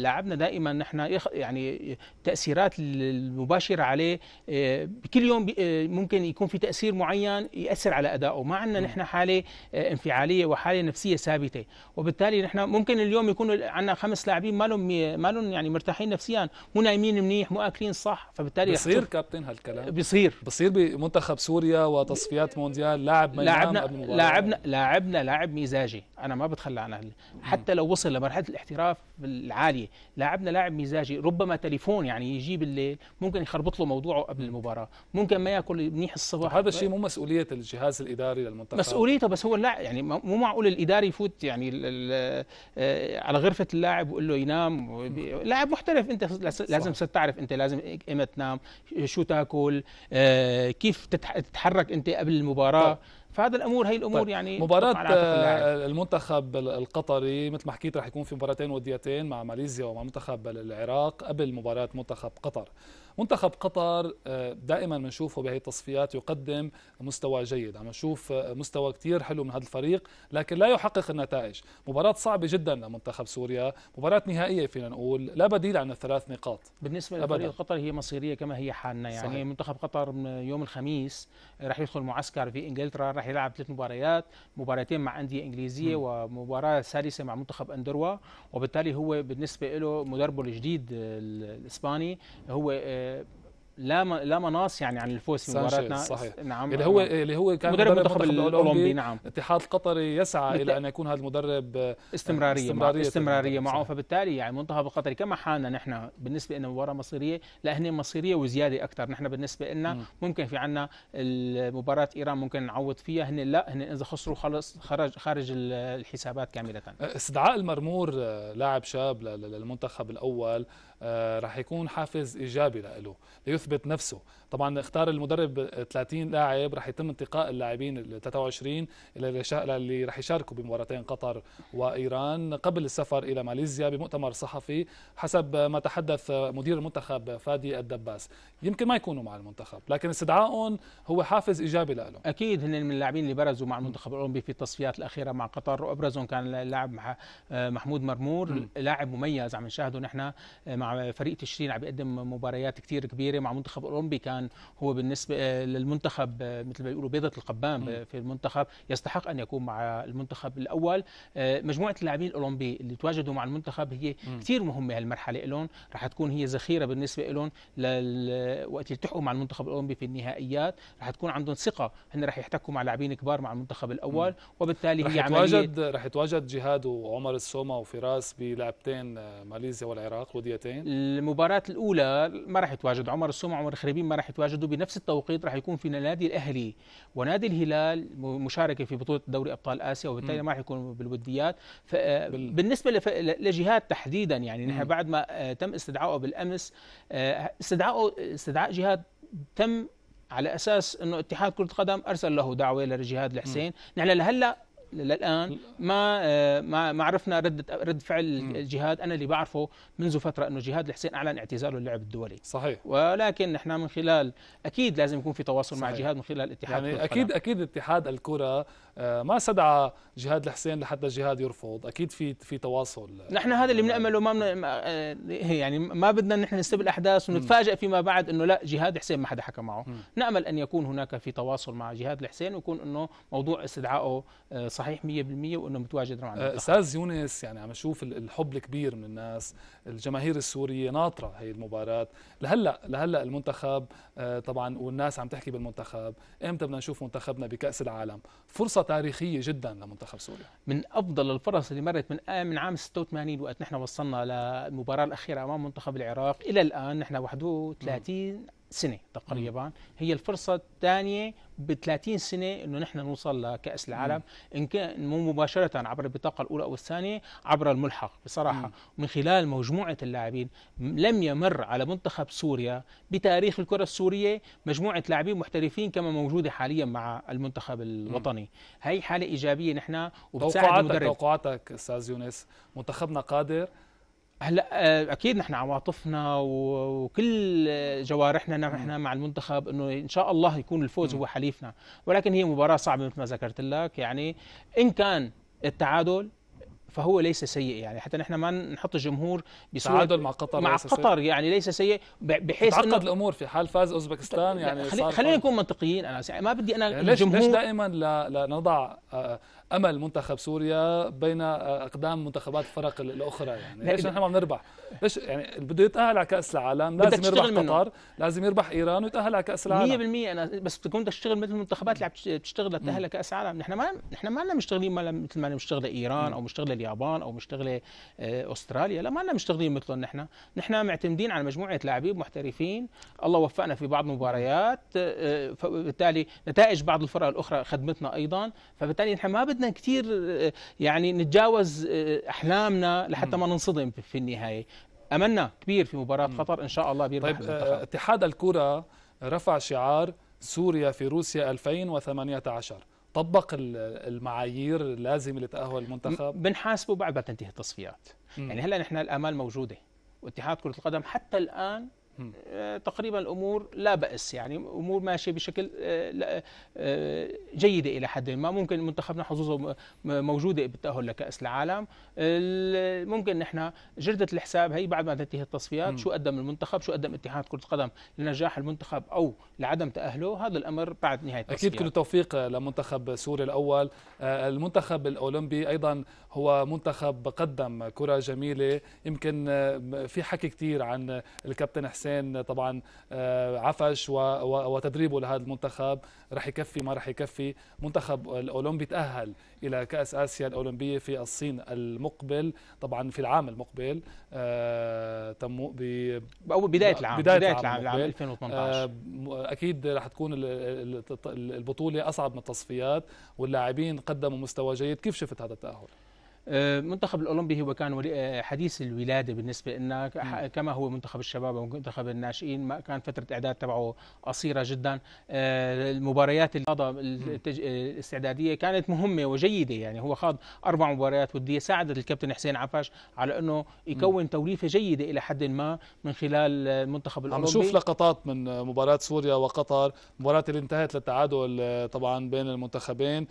لاعبنا دائما نحن يعني تاثيرات المباشره عليه آه، كل يوم آه، ممكن يكون في تاثير معين ياثر على ادائه ما عندنا نحن حاله آه، انفعاليه وحاله نفسيه ثابته وبالتالي نحن ممكن اليوم يكون عندنا خمس لاعبين ما لهم ما لهم يعني مرتاحين نفسيا مو نايمين منيح مو اكلين صح فبالتالي بصير كابتن هالكلام بصير بصير بمنتخب سوريا وتصفيات مونديال لاعب لاعب لاعبنا لاعبنا لاعبنا لاعب مزاجي انا ما بتخلى عن اهلي حتى لو وصل لمرحله الاحتراف العاليه لاعبنا لاعب مزاجي ربما تليفون يعني يجيب بالليل ممكن يخربط له موضوعه قبل المباراه ممكن ما ياكل منيح الصبح هذا الشيء مو مسؤوليه الجهاز الاداري للمنتخب مسؤوليته بس هو لا يعني مو معقول الاداري يفوت يعني آه، على غرفه اللاعب ويقول له ينام لاعب محترف انت لازم صح. تعرف انت لازم ايمت تنام شو تاكل آه، كيف تتحرك انت قبل المباراه فهذا الامور هي الامور طيب يعني مباراه آه، المنتخب القطري مثل ما حكيت رح يكون في مباراتين وديتين مع ماليزيا ومع منتخب العراق قبل مباراه منتخب قطر منتخب قطر آه، دائما بنشوفه بهي التصفيات يقدم مستوى جيد عم نشوف آه، مستوى كتير حلو من هذا الفريق لكن لا يحقق النتائج مباراة صعبة جدا لمنتخب سوريا مباراة نهائية فينا نقول لا بديل عن الثلاث نقاط بالنسبة لفريق قطر هي مصيرية كما هي حالنا يعني صحيح. منتخب قطر من يوم الخميس راح يدخل معسكر في انجلترا راح يلعب ثلاث مباريات مباراتين مع أندية إنجليزية م. ومباراة سادسة مع منتخب أندروا وبالتالي هو بالنسبة له مدربه الجديد آه، الإسباني هو لا لا مناص يعني عن الفوز في مباراتنا صحيح نعم اللي هو نعم. اللي هو كان مدرب المنتخب الاولمبي نعم الاتحاد القطري يسعى الى ان يكون هذا المدرب آه، استمراريه استمراريه, استمرارية معه فبالتالي يعني المنتخب القطري كما حالنا نحن بالنسبه لنا مباراه مصيريه لا هن مصيريه وزياده اكثر نحن بالنسبه لنا ممكن في عندنا المباراه ايران ممكن نعوض فيها هن لا هن اذا خسروا خلص خرج خارج الحسابات كامله آه، استدعاء المرمور آه، لاعب شاب للمنتخب الاول آه، رح يكون حافز ايجابي له ليثبت نفسه طبعا اختار المدرب 30 لاعب رح يتم انتقاء اللاعبين ال 23 اللي رح يشاركوا بمباراتين قطر وايران قبل السفر الى ماليزيا بمؤتمر صحفي حسب ما تحدث مدير المنتخب فادي الدباس يمكن ما يكونوا مع المنتخب لكن استدعائهم هو حافز ايجابي لهم اكيد هن من اللاعبين اللي برزوا مع المنتخب الاولمبي في التصفيات الاخيره مع قطر وابرزهم كان اللاعب آه، محمود مرمور لاعب مميز عم نشاهده نحن آه، مع فريق تشرين عم بيقدم مباريات كثير كبيره مع منتخب اولمبي كان هو بالنسبه للمنتخب مثل ما بيقولوا بيضه القبان في المنتخب يستحق ان يكون مع المنتخب الاول آه، مجموعه اللاعبين الاولمبي اللي تواجدوا مع المنتخب هي كثير مهمه هالمرحله لهم رح تكون هي ذخيره بالنسبه لهم وقت يلتحقوا مع المنتخب الاولمبي في النهائيات رح تكون عندهم ثقه هن رح يحتكوا مع لاعبين كبار مع المنتخب الاول وبالتالي رح هي يتواجد عمليه رح يتواجد جهاد وعمر السومه وفراس بلعبتين آه، ماليزيا والعراق وديتين طيب. المباراة الأولى ما راح يتواجد عمر السوم وعمر الخريبين ما راح يتواجدوا بنفس التوقيت راح يكون في نادي الأهلي ونادي الهلال مشاركة في بطولة دوري أبطال آسيا وبالتالي ما راح يكون بالوديات بالنسبة لجهات تحديدا يعني نحن بعد ما آه، تم استدعائه بالأمس آه، استدعائه استدعاء جهات تم على اساس انه اتحاد كره القدم ارسل له دعوه لجهاد الحسين نحن لهلا للان آه، ما ما عرفنا رد رد فعل الجهاد انا اللي بعرفه منذ فتره انه جهاد الحسين اعلن اعتزاله للعب الدولي صحيح ولكن نحن من خلال اكيد لازم يكون في تواصل صحيح. مع جهاد من خلال اتحاد يعني اكيد اكيد اتحاد الكره آه، ما استدعى جهاد الحسين لحتى جهاد يرفض اكيد في في تواصل نحن هذا اللي بنامله ما من آه، يعني ما بدنا نحن نستبل الاحداث ونتفاجئ فيما بعد انه لا جهاد الحسين ما حدا حكى معه نامل ان يكون هناك في تواصل مع جهاد الحسين ويكون انه موضوع استدعائه آه، صحيح 100% وانه متواجد معنا استاذ يونس يعني عم نشوف الحب الكبير من الناس الجماهير السوريه ناطره هي المباراه لهلا لهلا المنتخب طبعا والناس عم تحكي بالمنتخب امتى بدنا نشوف منتخبنا بكاس العالم فرصه تاريخيه جدا لمنتخب سوريا من افضل الفرص اللي مرت من آه، من عام 86 وقت نحن وصلنا للمباراه الاخيره امام منتخب العراق الى الان نحن 31 سنه تقريبا هي الفرصه الثانيه ب 30 سنه انه نحن نوصل لكاس العالم ان كان مو مباشره عبر البطاقه الاولى او الثانيه عبر الملحق بصراحه مم. من خلال مجموعه اللاعبين لم يمر على منتخب سوريا بتاريخ الكره السوريه مجموعه لاعبين محترفين كما موجوده حاليا مع المنتخب الوطني مم. هي حاله ايجابيه نحن وبتساعد توقعاتك توقعاتك استاذ يونس منتخبنا قادر هلا آه، اكيد نحن عواطفنا وكل جوارحنا نحن مع المنتخب انه ان شاء الله يكون الفوز هو حليفنا ولكن هي مباراه صعبه مثل ما ذكرت لك يعني ان كان التعادل فهو ليس سيء يعني حتى نحن ما نحط الجمهور بتعادل مع قطر مع قطر سيء. يعني ليس سيء بحيث تعقد الامور في حال فاز اوزبكستان يعني خلينا نكون منطقيين انا ما بدي انا يعني الجمهور ليش دائما لنضع امل منتخب سوريا بين آه، اقدام منتخبات الفرق الاخرى يعني ليش نحن ما بنربح؟ ليش يعني بده يتاهل على كاس العالم لازم يربح قطر لازم يربح ايران ويتاهل على كاس العالم 100% انا بس تكون بدك تشتغل مثل المنتخبات اللي عم تشتغل لتاهل لكاس العالم نحن ما نحن ما لنا مشتغلين مثل ما مشتغله ايران او مشتغله اليابان او مشتغله آه، استراليا لا ما لنا مشتغلين مثلهم نحن نحن معتمدين على مجموعه لاعبين محترفين الله وفقنا في بعض المباريات آه، فبالتالي نتائج بعض الفرق الاخرى خدمتنا ايضا فبالتالي نحن ما بدنا بدنا كثير يعني نتجاوز آه، احلامنا لحتى ما ننصدم في النهايه املنا كبير في مباراه قطر ان شاء الله بيربح طيب آه، اتحاد الكره رفع شعار سوريا في روسيا 2018 طبق المعايير اللازمه لتاهل المنتخب بنحاسبه بعد ما تنتهي التصفيات م. يعني هلا نحن الامال موجوده واتحاد كره القدم حتى الان آه، تقريبا الامور لا باس يعني امور ماشيه بشكل آه، آه، جيده الى حد ما ممكن منتخبنا حظوظه موجوده بالتاهل لكاس العالم ممكن نحن جرده الحساب هي بعد ما تنتهي التصفيات شو قدم المنتخب شو قدم اتحاد كره القدم لنجاح المنتخب او لعدم تاهله هذا الامر بعد نهايه التصفيات اكيد كل التوفيق لمنتخب سوريا الاول المنتخب الاولمبي ايضا هو منتخب قدم كرة جميلة يمكن في حكي كثير عن الكابتن حسين طبعا آه، عفش وتدريبه لهذا المنتخب رح يكفي ما رح يكفي منتخب الأولمبي تأهل إلى كأس آسيا الأولمبية في الصين المقبل طبعا في العام المقبل آه، تمو ب أو بداية العام بداية, بداية العام, العام 2018 آه، أكيد رح تكون البطولة أصعب من التصفيات واللاعبين قدموا مستوى جيد كيف شفت هذا التأهل؟ المنتخب الاولمبي هو كان آه، حديث الولاده بالنسبه لنا كما هو منتخب الشباب ومنتخب الناشئين ما كان فتره اعداد تبعه قصيره جدا آه، المباريات آه، الاستعداديه كانت مهمه وجيده يعني هو خاض اربع مباريات وديه ساعدت الكابتن حسين عفاش على انه يكون توليفه جيده الى حد ما من خلال المنتخب الاولمبي عم نشوف لقطات من مباراه سوريا وقطر مباراه اللي انتهت للتعادل طبعا بين المنتخبين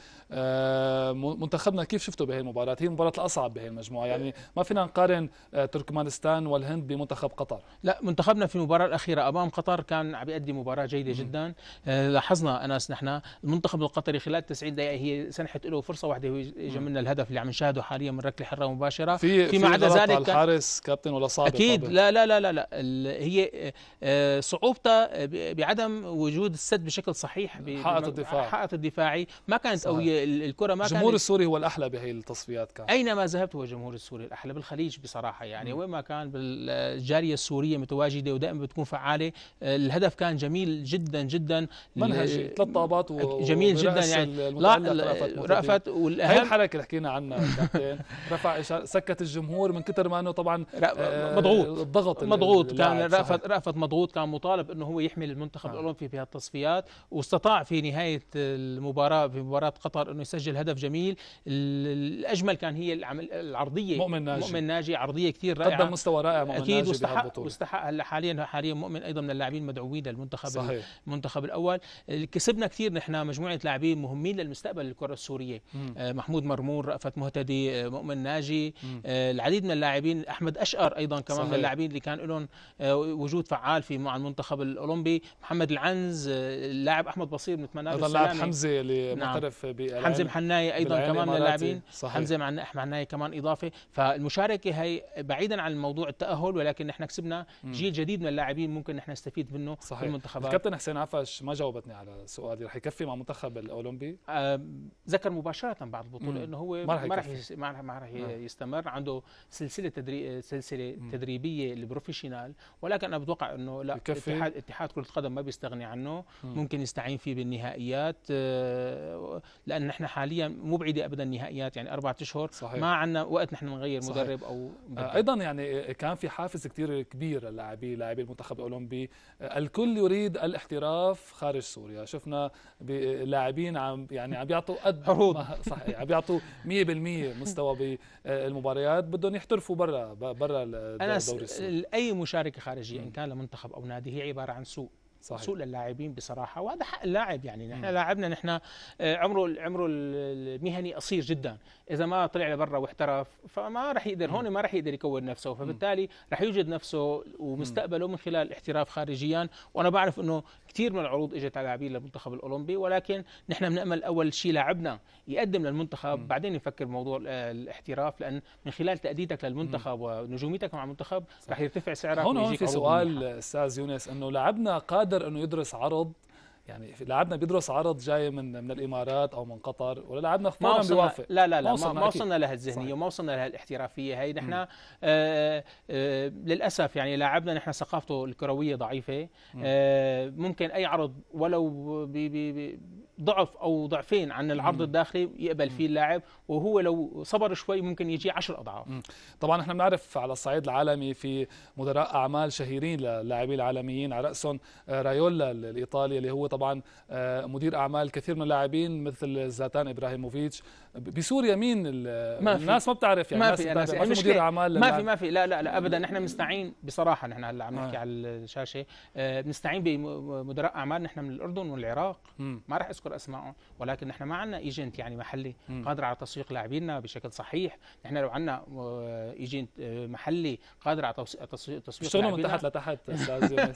منتخبنا كيف شفته بهي المباراه هي مباراه المباريات الأصعب بهي المجموعة يعني ما فينا نقارن آه، تركمانستان والهند بمنتخب قطر لا منتخبنا في المباراة الأخيرة أمام قطر كان عم يؤدي مباراة جيدة جدا آه، لاحظنا أنس نحن المنتخب القطري خلال 90 دقيقة هي سنحت له فرصة واحدة وإجا الهدف اللي عم نشاهده حاليا من ركلة حرة مباشرة في فيما عدا ذلك الحارس كابتن ولا صعب أكيد لا لا لا لا, لا. هي آه، صعوبتها بعدم وجود السد بشكل صحيح حائط الدفاع حائط الدفاعي ما كانت قوية الكرة ما كانت الجمهور السوري هو الأحلى بهي التصفيات كان أينما ذهبت هو الجمهور السوري الأحلى بالخليج بصراحة يعني وين ما كان بالجارية السورية متواجدة ودائما بتكون فعالة آه، الهدف كان جميل جدا جدا منهجي ثلاث طابات و... جميل جدا يعني لا رأفت والأهم هي الحركة اللي حكينا عنها (laughs) رفع سكت الجمهور من كثر ما أنه طبعا آه، مضغوط الضغط مضغوط كان رأفت رأفت مضغوط كان مطالب أنه هو يحمل المنتخب آه. الأولمبي في هالتصفيات واستطاع في نهاية المباراة في مباراة قطر أنه يسجل هدف جميل الأجمل كان هي العرضيه مؤمن ناجي مؤمن ناجي عرضيه كثير رائعه قدم مستوى رائع مؤمن اكيد ناجي واستحق واستحق هلا حاليا حاليا مؤمن ايضا من اللاعبين المدعوين للمنتخب صحيح. المنتخب الاول كسبنا كثير نحن مجموعه لاعبين مهمين للمستقبل الكره السوريه مم. آه محمود مرمور رأفت مهتدي آه مؤمن ناجي مم. آه العديد من اللاعبين احمد اشقر ايضا كمان صحيح. من اللاعبين اللي كان لهم آه، وجود فعال في مع المنتخب الاولمبي محمد العنز آه، اللاعب احمد بصير بنتمنى له السلامه حمزه اللي نعم. محترف حمزه محناي ايضا كمان من اللاعبين حمزه صحيح معناها إيه كمان اضافه فالمشاركه هي بعيدا عن موضوع التاهل ولكن نحن كسبنا جيل جديد من اللاعبين ممكن نحن نستفيد منه صحيح. في المنتخبات الكابتن حسين عفش ما جاوبتني على سؤالي رح يكفي مع المنتخب الاولمبي ذكر مباشره بعد البطوله انه هو ما رح ما رح نعم. يستمر عنده سلسله تدري سلسله مم. تدريبيه البروفيشنال ولكن انا بتوقع انه لا يكفي. اتحاد اتحاد كره القدم ما بيستغني عنه مم. ممكن يستعين فيه بالنهائيات آه، لان نحن حاليا مو بعيده ابدا النهائيات يعني اربع اشهر صحيح. ما عندنا وقت نحن نغير صحيح. مدرب او آه، مدرب. ايضا يعني كان في حافز كثير كبير للاعبي لاعبي المنتخب الاولمبي الكل يريد الاحتراف خارج سوريا شفنا لاعبين عم يعني عم بيعطوا قد (laughs) صحيح عم بيعطوا 100% مستوى بالمباريات آه، بدهم يحترفوا برا برا الدوري السوري اي مشاركه خارجيه ان كان لمنتخب او نادي هي عباره عن سوق صحيح. سوء للاعبين بصراحه وهذا حق اللاعب يعني نحن لاعبنا نحن آه، عمره عمره المهني قصير جدا اذا ما طلع لبرا واحترف فما راح يقدر هون ما راح يقدر يكون نفسه فبالتالي راح يوجد نفسه ومستقبله من خلال الاحتراف خارجيا وانا بعرف انه كثير من العروض اجت على لاعبين للمنتخب الاولمبي ولكن نحن بنامل اول شيء لاعبنا يقدم للمنتخب م. بعدين يفكر بموضوع الاحتراف لان من خلال تاديتك للمنتخب م. ونجوميتك مع المنتخب رح يرتفع سعرك هون هون في سؤال استاذ يونس انه لاعبنا قادر انه يدرس عرض يعني لاعبنا بيدرس عرض جاي من من الامارات او من قطر ولا ما وصلنا بيوافق لا لا لا ما وصلنا لها الذهنيه وما وصلنا لها الاحترافيه هي نحن آه آه للاسف يعني لاعبنا نحن ثقافته الكرويه ضعيفه آه ممكن اي عرض ولو بي بي بي ضعف او ضعفين عن العرض الداخلي يقبل فيه اللاعب وهو لو صبر شوي ممكن يجي 10 اضعاف طبعا احنا بنعرف على الصعيد العالمي في مدراء اعمال شهيرين للاعبين العالميين على راسهم آه، رايولا الايطالي اللي هو طبعا آه، مدير اعمال كثير من اللاعبين مثل زلاتان ابراهيموفيتش بسوريا مين ما الناس ما بتعرف يعني ما في الناس ما في مدير اعمال ما في ما في لا لا لا ابدا نحن بنستعين بصراحه نحن هلا عم نحكي آه. على الشاشه بنستعين آه، بمدراء اعمال نحن من الاردن والعراق ما راح اذكر اسمائهم ولكن نحن ما عندنا ايجنت يعني محلي قادر على تسويق لاعبينا بشكل صحيح نحن لو عندنا ايجنت آه، آه، محلي قادر على تسويق تسويق لاعبينا من تحت لتحت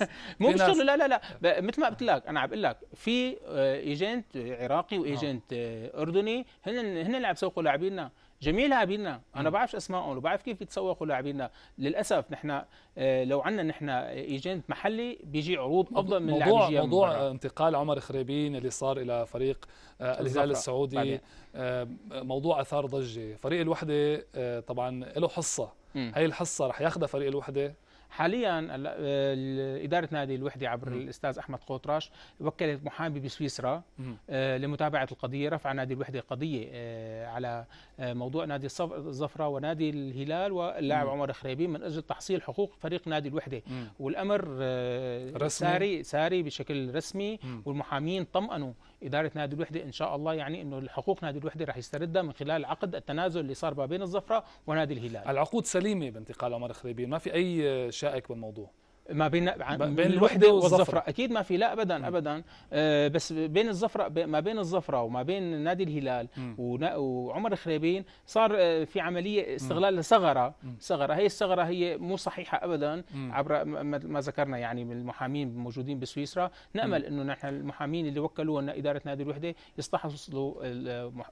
(laughs) مو بيشتغلوا لا لا لا مثل ما قلت لك انا عم بقول لك في ايجنت عراقي وايجنت اردني هن احنا اللي عم يسوقوا لاعبينا جميع لاعبينا انا بعرف اسمائهم وبعرف كيف بيتسوقوا لاعبينا للاسف نحن آه، لو عندنا نحن ايجنت محلي بيجي عروض افضل من موضوع موضوع, موضوع انتقال عمر خريبين اللي صار الى فريق آه، الهلال السعودي بعدين. آه، موضوع اثار ضجه فريق الوحده طبعا له حصه هي الحصه رح ياخذها فريق الوحده حاليا اداره نادي الوحده عبر م. الاستاذ احمد قوطراش وكلت محامي بسويسرا آه، لمتابعه القضيه رفع نادي الوحده قضيه آه، على آه، موضوع نادي الظفره ونادي الهلال واللاعب عمر خريبي من اجل تحصيل حقوق فريق نادي الوحده م. والامر رسمي. ساري ساري بشكل رسمي م. والمحامين طمأنوا اداره نادي الوحده ان شاء الله يعني انه الحقوق نادي الوحده راح يستردها من خلال عقد التنازل اللي صار ما بين الزفره ونادي الهلال العقود سليمه بانتقال عمر خريبين ما في اي شائك بالموضوع ما بين بين الوحده والزفره اكيد ما في لا ابدا ابدا أه بس بين الزفره ما بين الزفره وما بين نادي الهلال وعمر خريبين صار آه، في عمليه استغلال لثغره ثغره هي الثغره هي مو صحيحه ابدا عبر ما ذكرنا يعني من المحامين الموجودين بسويسرا نامل انه نحن المحامين اللي وكلوا اداره نادي الوحده يستحصلوا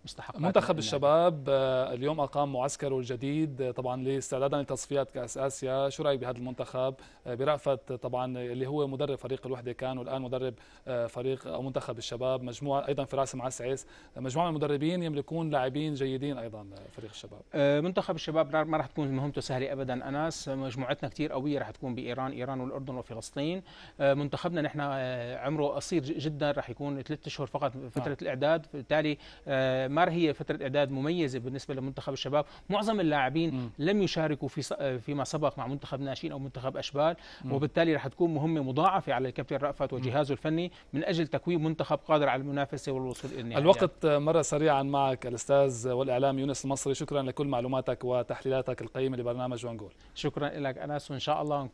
مستحقات منتخب الشباب آه، اليوم اقام معسكره الجديد آه، طبعا لاستعدادا لتصفيات كاس اسيا شو رايك بهذا المنتخب برأي رأفت طبعا اللي هو مدرب فريق الوحدة كان والآن مدرب آه، فريق أو منتخب الشباب مجموعة أيضا فراس معسعس مجموعة من المدربين يملكون لاعبين جيدين أيضا آه، فريق الشباب آه، منتخب الشباب ما راح تكون مهمته سهلة أبدا أناس مجموعتنا كثير قوية راح تكون بإيران إيران والأردن وفلسطين منتخبنا نحن عمره قصير جدا راح يكون ثلاثة أشهر فقط نعم. فترة آه. الإعداد بالتالي ما هي فترة إعداد مميزة بالنسبة لمنتخب الشباب معظم اللاعبين لم يشاركوا في فيما سبق مع منتخب ناشئين أو منتخب أشبال وبالتالي رح تكون مهمه مضاعفه على الكابتن رأفت وجهازه الفني من اجل تكوين منتخب قادر على المنافسه والوصول الى النهائي الوقت مر سريعا معك الاستاذ والاعلام يونس المصري شكرا لكل معلوماتك وتحليلاتك القيمه لبرنامج وانجول شكرا لك انس وان شاء الله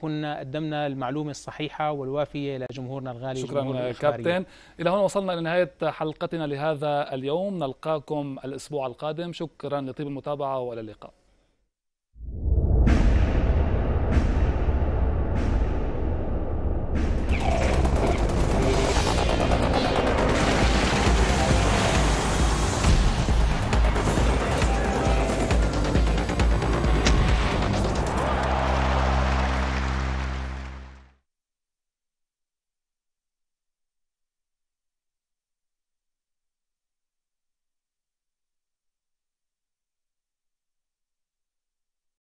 كنا قدمنا المعلومه الصحيحه والوافيه لجمهورنا الغالي شكرا كابتن الى هنا وصلنا لنهايه حلقتنا لهذا اليوم نلقاكم الاسبوع القادم شكرا لطيب المتابعه والى اللقاء